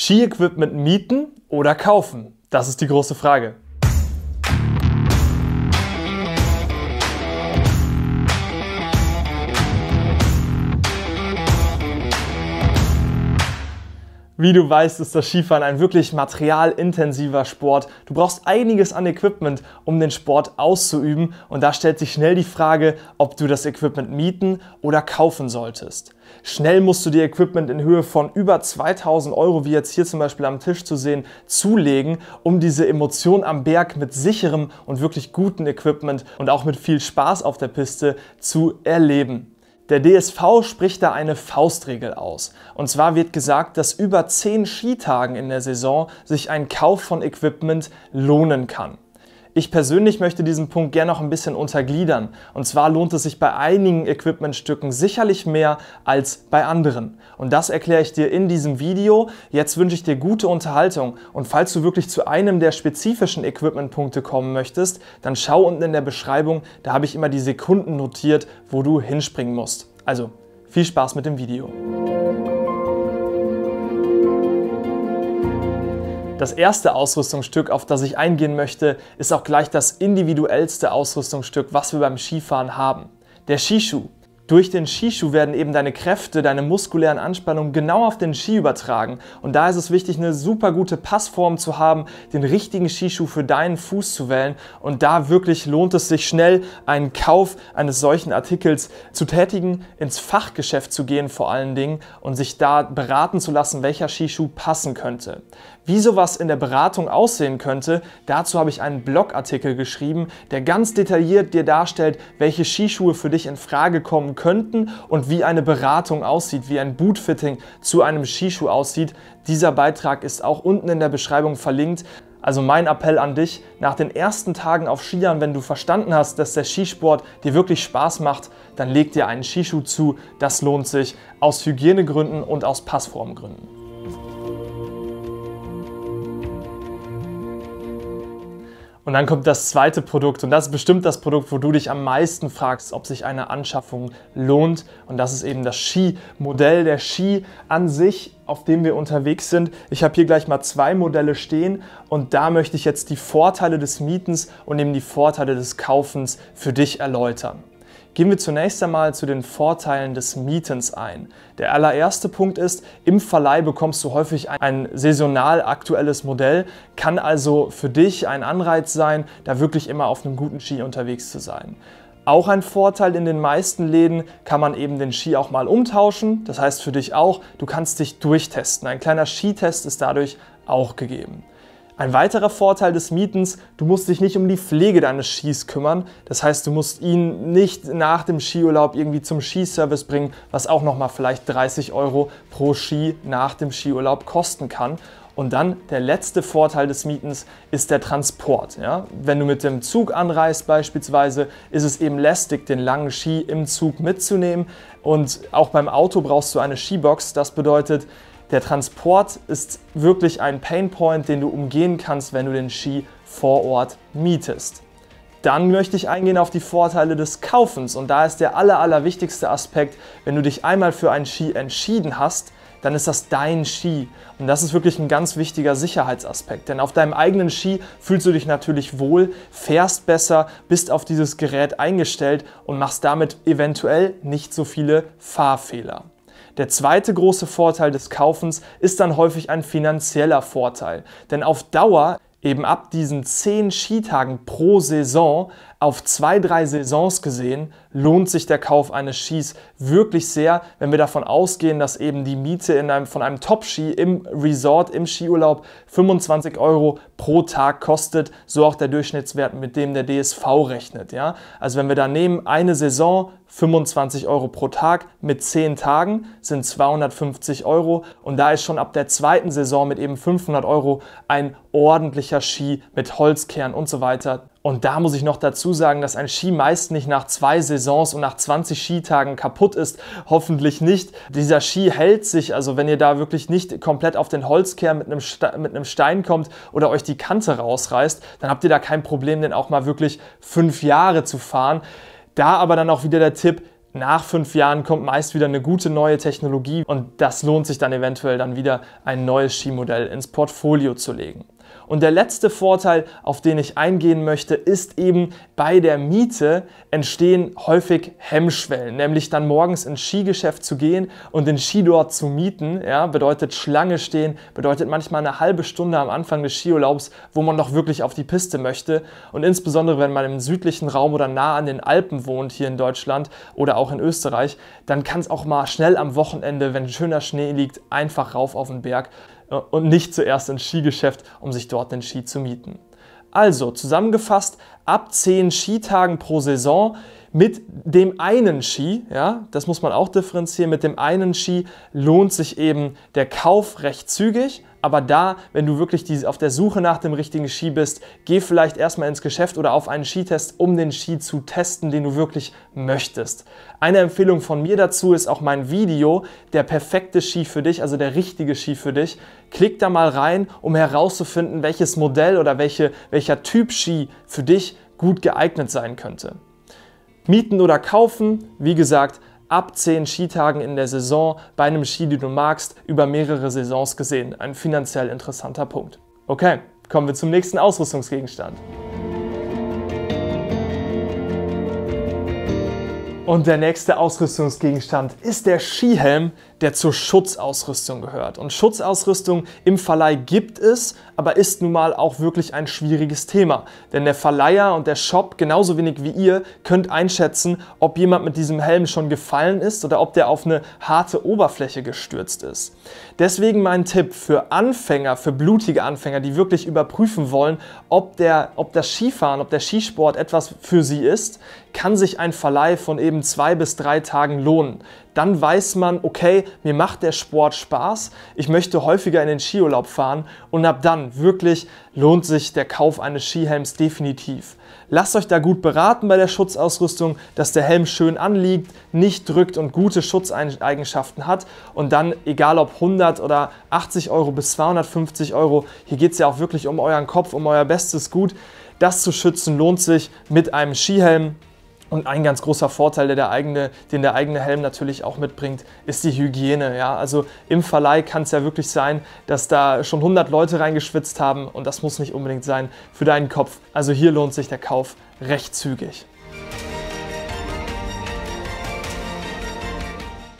Ski-Equipment mieten oder kaufen? Das ist die große Frage. Wie du weißt, ist das Skifahren ein wirklich materialintensiver Sport. Du brauchst einiges an Equipment, um den Sport auszuüben und da stellt sich schnell die Frage, ob du das Equipment mieten oder kaufen solltest. Schnell musst du dir Equipment in Höhe von über 2000 Euro, wie jetzt hier zum Beispiel am Tisch zu sehen, zulegen, um diese Emotion am Berg mit sicherem und wirklich gutem Equipment und auch mit viel Spaß auf der Piste zu erleben. Der DSV spricht da eine Faustregel aus. Und zwar wird gesagt, dass über 10 Skitagen in der Saison sich ein Kauf von Equipment lohnen kann ich persönlich möchte diesen Punkt gerne noch ein bisschen untergliedern. Und zwar lohnt es sich bei einigen Equipmentstücken sicherlich mehr als bei anderen. Und das erkläre ich dir in diesem Video. Jetzt wünsche ich dir gute Unterhaltung. Und falls du wirklich zu einem der spezifischen Equipmentpunkte kommen möchtest, dann schau unten in der Beschreibung, da habe ich immer die Sekunden notiert, wo du hinspringen musst. Also viel Spaß mit dem Video. Das erste Ausrüstungsstück, auf das ich eingehen möchte, ist auch gleich das individuellste Ausrüstungsstück, was wir beim Skifahren haben. Der Skischuh durch den Skischuh werden eben deine Kräfte, deine muskulären Anspannungen genau auf den Ski übertragen. Und da ist es wichtig, eine super gute Passform zu haben, den richtigen Skischuh für deinen Fuß zu wählen. Und da wirklich lohnt es sich schnell, einen Kauf eines solchen Artikels zu tätigen, ins Fachgeschäft zu gehen vor allen Dingen und sich da beraten zu lassen, welcher Skischuh passen könnte. Wie sowas in der Beratung aussehen könnte, dazu habe ich einen Blogartikel geschrieben, der ganz detailliert dir darstellt, welche Skischuhe für dich in Frage kommen könnten und wie eine Beratung aussieht, wie ein Bootfitting zu einem Skischuh aussieht. Dieser Beitrag ist auch unten in der Beschreibung verlinkt. Also mein Appell an dich, nach den ersten Tagen auf Skiern, wenn du verstanden hast, dass der Skisport dir wirklich Spaß macht, dann leg dir einen Skischuh zu, das lohnt sich aus Hygienegründen und aus Passformgründen. Und dann kommt das zweite Produkt und das ist bestimmt das Produkt, wo du dich am meisten fragst, ob sich eine Anschaffung lohnt. Und das ist eben das Skimodell, der Ski an sich, auf dem wir unterwegs sind. Ich habe hier gleich mal zwei Modelle stehen und da möchte ich jetzt die Vorteile des Mietens und eben die Vorteile des Kaufens für dich erläutern. Gehen wir zunächst einmal zu den Vorteilen des Mietens ein. Der allererste Punkt ist, im Verleih bekommst du häufig ein saisonal aktuelles Modell, kann also für dich ein Anreiz sein, da wirklich immer auf einem guten Ski unterwegs zu sein. Auch ein Vorteil in den meisten Läden kann man eben den Ski auch mal umtauschen. Das heißt für dich auch, du kannst dich durchtesten. Ein kleiner Skitest ist dadurch auch gegeben. Ein weiterer Vorteil des Mietens, du musst dich nicht um die Pflege deines Skis kümmern. Das heißt, du musst ihn nicht nach dem Skiurlaub irgendwie zum Skiservice bringen, was auch nochmal vielleicht 30 Euro pro Ski nach dem Skiurlaub kosten kann. Und dann der letzte Vorteil des Mietens ist der Transport. Ja? Wenn du mit dem Zug anreist beispielsweise, ist es eben lästig, den langen Ski im Zug mitzunehmen. Und auch beim Auto brauchst du eine Skibox. Das bedeutet, der Transport ist wirklich ein Painpoint, den du umgehen kannst, wenn du den Ski vor Ort mietest. Dann möchte ich eingehen auf die Vorteile des Kaufens und da ist der aller, allerwichtigste Aspekt, wenn du dich einmal für einen Ski entschieden hast, dann ist das dein Ski. Und das ist wirklich ein ganz wichtiger Sicherheitsaspekt. Denn auf deinem eigenen Ski fühlst du dich natürlich wohl, fährst besser, bist auf dieses Gerät eingestellt und machst damit eventuell nicht so viele Fahrfehler. Der zweite große Vorteil des Kaufens ist dann häufig ein finanzieller Vorteil, denn auf Dauer eben ab diesen zehn Skitagen pro Saison auf zwei, drei Saisons gesehen, lohnt sich der Kauf eines Skis wirklich sehr, wenn wir davon ausgehen, dass eben die Miete in einem, von einem Top-Ski im Resort, im Skiurlaub 25 Euro pro Tag kostet, so auch der Durchschnittswert, mit dem der DSV rechnet. Ja? Also wenn wir da nehmen, eine Saison 25 Euro pro Tag mit 10 Tagen sind 250 Euro und da ist schon ab der zweiten Saison mit eben 500 Euro ein ordentlicher Ski mit Holzkern und so weiter und da muss ich noch dazu sagen, dass ein Ski meist nicht nach zwei Saisons und nach 20 Skitagen kaputt ist. Hoffentlich nicht. Dieser Ski hält sich. Also wenn ihr da wirklich nicht komplett auf den Holzkern mit einem, mit einem Stein kommt oder euch die Kante rausreißt, dann habt ihr da kein Problem, den auch mal wirklich fünf Jahre zu fahren. Da aber dann auch wieder der Tipp, nach fünf Jahren kommt meist wieder eine gute neue Technologie und das lohnt sich dann eventuell dann wieder ein neues Skimodell ins Portfolio zu legen. Und der letzte Vorteil, auf den ich eingehen möchte, ist eben bei der Miete entstehen häufig Hemmschwellen, nämlich dann morgens ins Skigeschäft zu gehen und den Ski dort zu mieten, ja, bedeutet Schlange stehen, bedeutet manchmal eine halbe Stunde am Anfang des Skiurlaubs, wo man noch wirklich auf die Piste möchte und insbesondere wenn man im südlichen Raum oder nah an den Alpen wohnt hier in Deutschland oder auch in Österreich, dann kann es auch mal schnell am Wochenende, wenn schöner Schnee liegt, einfach rauf auf den Berg. Äh, und nicht zuerst ins Skigeschäft, um sich dort den Ski zu mieten. Also zusammengefasst, ab 10 Skitagen pro Saison mit dem einen Ski, ja, das muss man auch differenzieren, mit dem einen Ski lohnt sich eben der Kauf recht zügig aber da, wenn du wirklich auf der Suche nach dem richtigen Ski bist, geh vielleicht erstmal ins Geschäft oder auf einen Skitest, um den Ski zu testen, den du wirklich möchtest. Eine Empfehlung von mir dazu ist auch mein Video, der perfekte Ski für dich, also der richtige Ski für dich. Klick da mal rein, um herauszufinden, welches Modell oder welche, welcher Typ Ski für dich gut geeignet sein könnte. Mieten oder kaufen, wie gesagt, ab zehn Skitagen in der Saison bei einem Ski, den du magst, über mehrere Saisons gesehen. Ein finanziell interessanter Punkt. Okay, kommen wir zum nächsten Ausrüstungsgegenstand. Und der nächste Ausrüstungsgegenstand ist der Skihelm, der zur Schutzausrüstung gehört. Und Schutzausrüstung im Verleih gibt es, aber ist nun mal auch wirklich ein schwieriges Thema. Denn der Verleiher und der Shop, genauso wenig wie ihr, könnt einschätzen, ob jemand mit diesem Helm schon gefallen ist oder ob der auf eine harte Oberfläche gestürzt ist. Deswegen mein Tipp für Anfänger, für blutige Anfänger, die wirklich überprüfen wollen, ob, der, ob das Skifahren, ob der Skisport etwas für sie ist, kann sich ein Verleih von eben zwei bis drei Tagen lohnen dann weiß man, okay, mir macht der Sport Spaß, ich möchte häufiger in den Skiurlaub fahren und ab dann wirklich lohnt sich der Kauf eines Skihelms definitiv. Lasst euch da gut beraten bei der Schutzausrüstung, dass der Helm schön anliegt, nicht drückt und gute Schutzeigenschaften hat. Und dann, egal ob 100 oder 80 Euro bis 250 Euro, hier geht es ja auch wirklich um euren Kopf, um euer bestes Gut. Das zu schützen lohnt sich mit einem Skihelm. Und ein ganz großer Vorteil, der der eigene, den der eigene Helm natürlich auch mitbringt, ist die Hygiene. Ja? Also im Verleih kann es ja wirklich sein, dass da schon 100 Leute reingeschwitzt haben und das muss nicht unbedingt sein für deinen Kopf. Also hier lohnt sich der Kauf recht zügig.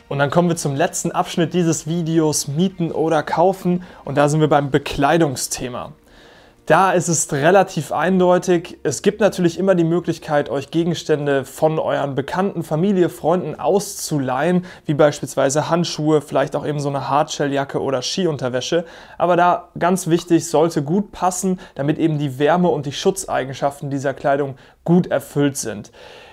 Und dann kommen wir zum letzten Abschnitt dieses Videos, Mieten oder Kaufen. Und da sind wir beim Bekleidungsthema. Da ist es relativ eindeutig. Es gibt natürlich immer die Möglichkeit, euch Gegenstände von euren Bekannten, Familie, Freunden auszuleihen, wie beispielsweise Handschuhe, vielleicht auch eben so eine Hardshelljacke oder Skiunterwäsche. Aber da ganz wichtig, sollte gut passen, damit eben die Wärme und die Schutzeigenschaften dieser Kleidung gut erfüllt sind.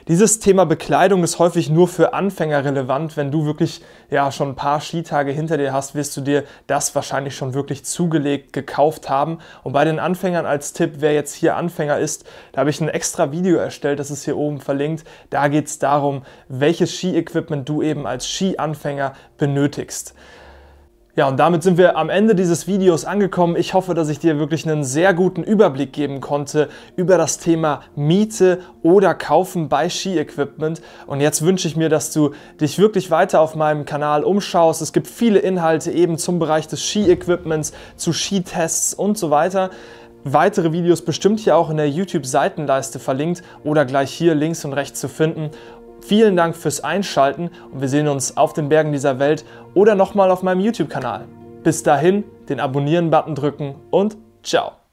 Dieses Thema Bekleidung ist häufig nur für Anfänger relevant. Wenn du wirklich ja schon ein paar Skitage hinter dir hast, wirst du dir das wahrscheinlich schon wirklich zugelegt gekauft haben. Und bei den Anfängern als Tipp, wer jetzt hier Anfänger ist, da habe ich ein extra Video erstellt, das ist hier oben verlinkt. Da geht es darum, welches Ski-Equipment du eben als Ski-Anfänger benötigst. Ja, und damit sind wir am Ende dieses Videos angekommen. Ich hoffe, dass ich dir wirklich einen sehr guten Überblick geben konnte über das Thema Miete oder Kaufen bei Ski-Equipment. Und jetzt wünsche ich mir, dass du dich wirklich weiter auf meinem Kanal umschaust. Es gibt viele Inhalte eben zum Bereich des Ski-Equipments, zu Skitests und so weiter. Weitere Videos bestimmt hier auch in der YouTube-Seitenleiste verlinkt oder gleich hier links und rechts zu finden. Vielen Dank fürs Einschalten und wir sehen uns auf den Bergen dieser Welt oder nochmal auf meinem YouTube-Kanal. Bis dahin, den Abonnieren-Button drücken und ciao!